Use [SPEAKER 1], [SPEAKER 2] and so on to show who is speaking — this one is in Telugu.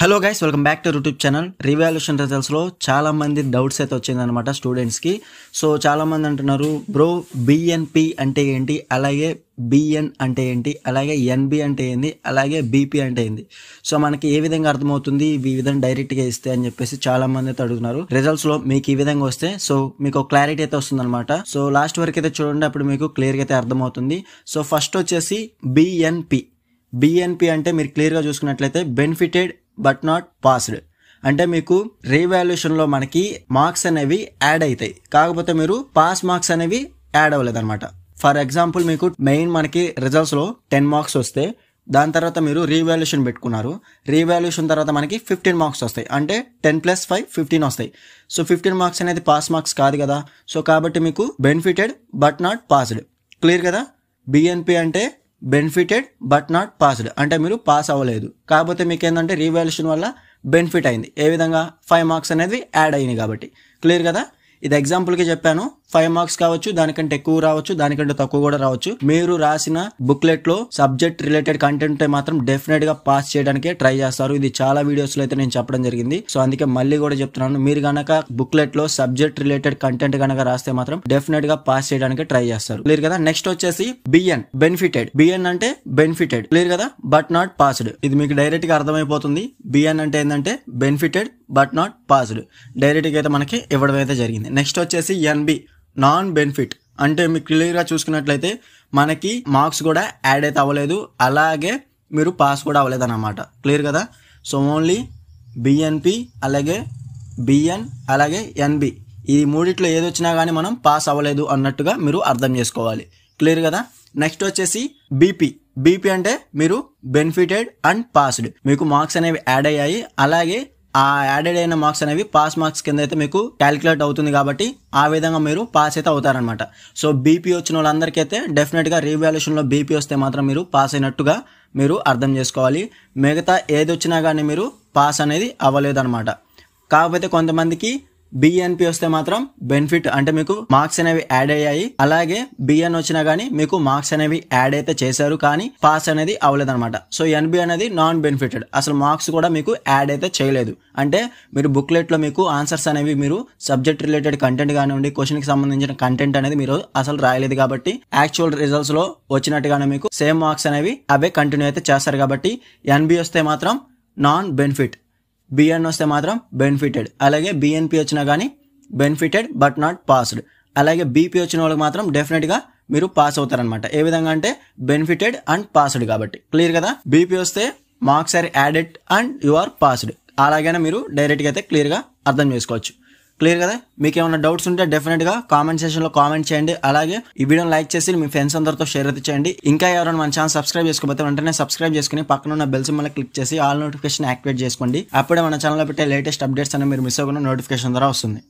[SPEAKER 1] hello guys welcome back to YouTube channel revolution రిజల్ట్స్లో చాలామంది డౌట్స్ అయితే వచ్చిందనమాట స్టూడెంట్స్కి సో చాలామంది అంటున్నారు బ్రో బిఎన్పి అంటే ఏంటి అలాగే బిఎన్ అంటే ఏంటి అలాగే ఎన్బి అంటే ఏంది అలాగే బీపీ అంటే ఏంది సో మనకి ఏ విధంగా అర్థమవుతుంది ఈ విధంగా డైరెక్ట్గా ఇస్తే అని చెప్పేసి చాలా మంది అయితే అడుగుతున్నారు రిజల్ట్స్లో మీకు ఈ విధంగా వస్తే సో మీకు క్లారిటీ అయితే వస్తుందన్నమాట సో లాస్ట్ వరకు అయితే చూడండి అప్పుడు మీకు క్లియర్గా అయితే అర్థమవుతుంది సో ఫస్ట్ వచ్చేసి బిఎన్పి బిఎన్పి అంటే మీరు క్లియర్గా చూసుకున్నట్లయితే బెనిఫిటెడ్ బట్ నాట్ పాస్డ్ అంటే మీకు రీవాల్యూషన్లో మనకి మార్క్స్ అనేవి యాడ్ అవుతాయి కాకపోతే మీరు పాస్ మార్క్స్ అనేవి యాడ్ అవ్వలేదన్నమాట ఫర్ ఎగ్జాంపుల్ మీకు మెయిన్ మనకి రిజల్ట్స్లో టెన్ మార్క్స్ వస్తే దాని తర్వాత మీరు రీవాల్యుయేషన్ పెట్టుకున్నారు రీవాల్యుయేషన్ తర్వాత మనకి ఫిఫ్టీన్ మార్క్స్ వస్తాయి అంటే టెన్ ప్లస్ ఫైవ్ ఫిఫ్టీన్ వస్తాయి సో ఫిఫ్టీన్ మార్క్స్ అనేది పాస్ మార్క్స్ కాదు కదా సో కాబట్టి మీకు benefited but not passed clear కదా బిఎన్పి అంటే బెనిఫిటెడ్ బట్ నాట్ పాస్డ్ అంటే మీరు పాస్ అవ్వలేదు కాకపోతే మీకు ఏంటంటే రీవాల్యూషన్ వల్ల బెనిఫిట్ అయింది ఏ విధంగా ఫైవ్ మార్క్స్ అనేది యాడ్ అయినాయి కాబట్టి క్లియర్ కదా ఇది ఎగ్జాంపుల్కి చెప్పాను ఫైవ్ మార్క్స్ కావచ్చు దానికంటే ఎక్కువ రావచ్చు దానికంటే తక్కువ కూడా రావచ్చు మీరు రాసిన బుక్లెట్ లో సబ్జెక్ట్ రిలేటెడ్ కంటెంట్ మాత్రం డెఫినెట్ గా పాస్ చేయడానికి ట్రై చేస్తారు ఇది చాలా వీడియోస్ లో అయితే నేను చెప్పడం జరిగింది సో అందుకే మళ్ళీ కూడా చెప్తున్నాను మీరు గనక బుక్లెట్ లో సబ్జెక్ట్ రిలేటెడ్ కంటెంట్ గనక రాస్తే మాత్రం డెఫినెట్ గా పాస్ చేయడానికి ట్రై చేస్తారు క్లియర్ కదా నెక్స్ట్ వచ్చేసి బిఎన్ బెనిఫిటెడ్ బిఎన్ అంటే బెనిఫిటెడ్ క్లియర్ కదా బట్ నాట్ పాస్డ్ ఇది మీకు డైరెక్ట్ గా అర్థమైపోతుంది బిఎన్ అంటే ఏంటంటే బెనిఫిటెడ్ బట్ నాట్ పాస్డ్ డైరెక్ట్గా అయితే మనకి ఇవ్వడం అయితే జరిగింది నెక్స్ట్ వచ్చేసి ఎన్బి నాన్ బెనిఫిట్ అంటే మీకు క్లియర్గా చూసుకున్నట్లయితే మనకి మార్క్స్ కూడా యాడ్ అయితే అవ్వలేదు అలాగే మీరు పాస్ కూడా అవ్వలేదు అన్నమాట క్లియర్ కదా సో ఓన్లీ బిఎన్పి అలాగే బిఎన్ అలాగే ఎన్బి ఈ మూడిట్లో ఏది వచ్చినా కానీ మనం పాస్ అవ్వలేదు అన్నట్టుగా మీరు అర్థం చేసుకోవాలి క్లియర్ కదా నెక్స్ట్ వచ్చేసి బీపీ బీపీ అంటే మీరు బెనిఫిటెడ్ అండ్ పాస్డ్ మీకు మార్క్స్ అనేవి యాడ్ అయ్యాయి అలాగే ఆ యాడెడ్ అయిన మార్క్స్ అనేవి పాస్ మార్క్స్ కింద అయితే మీకు క్యాలిక్యులేట్ అవుతుంది కాబట్టి ఆ విధంగా మీరు పాస్ అయితే అవుతారనమాట సో బీపీ వచ్చిన వాళ్ళందరికైతే డెఫినెట్గా రీవాల్యూషన్లో బీపీ వస్తే మాత్రం మీరు పాస్ అయినట్టుగా మీరు అర్థం చేసుకోవాలి మిగతా ఏది వచ్చినా కానీ మీరు పాస్ అనేది అవ్వలేదన్నమాట కాకపోతే కొంతమందికి బిఎన్పి వస్తే మాత్రం బెనిఫిట్ అంటే మీకు మార్క్స్ అనేవి యాడ్ అయ్యాయి అలాగే బిఎన్ వచ్చినా కానీ మీకు మార్క్స్ అనేవి యాడ్ అయితే చేశారు కానీ పాస్ అనేది అవ్వలేదు అనమాట సో ఎన్బి అనేది నాన్ బెనిఫిటెడ్ అసలు మార్క్స్ కూడా మీకు యాడ్ అయితే చేయలేదు అంటే మీరు లో మీకు ఆన్సర్స్ అనేవి మీరు సబ్జెక్ట్ రిలేటెడ్ కంటెంట్ కానివ్వండి కి సంబంధించిన కంటెంట్ అనేది మీరు అసలు రాయలేదు కాబట్టి యాక్చువల్ రిజల్ట్స్ లో వచ్చినట్టుగానే మీకు సేమ్ మార్క్స్ అనేవి అవే కంటిన్యూ అయితే చేస్తారు కాబట్టి ఎన్బి వస్తే మాత్రం నాన్ బెనిఫిట్ బిఎన్ వస్తే మాత్రం బెనిఫిటెడ్ అలాగే బిఎన్పి వచ్చినా కానీ బెనిఫిటెడ్ బట్ నాట్ పాస్డ్ అలాగే బీపీ వచ్చిన వాళ్ళకి మాత్రం డెఫినెట్గా మీరు పాస్ అవుతారనమాట ఏ విధంగా అంటే బెనిఫిటెడ్ అండ్ పాస్డ్ కాబట్టి క్లియర్ కదా బీపీ వస్తే marks are added and you are passed అలాగైనా మీరు డైరెక్ట్గా అయితే క్లియర్గా అర్థం చేసుకోవచ్చు క్లియర్ కదా మీకు ఏమైనా డౌట్స్ ఉంటే డెఫినెట్గా కామెంట్ లో కామెంట్ చేయండి అలాగే ఈ వీడియో లైక్ చేసి మీ ఫ్రెండ్స్ అందరితో షేర్ అయితే చేయండి ఇంకా ఎవరైనా మన ఛానల్ సబ్స్క్రైబ్ చేసుకోకపోతే వెంటనే సబ్స్క్రైబ్ చేసుకుని పక్కన ఉన్న బెల్స్ మళ్ళీ క్లిక్ చేసి ఆల్ నోటిఫికేషన్ యాక్టివేట్ చేసుకోండి అప్పుడే మన ఛానల్లో పెట్టే లేటెస్ట్ అప్డేట్స్ అనేవి మీరు మిస్ అవ్వకుండా నోటిఫికేషన్ ద్వారా వస్తుంది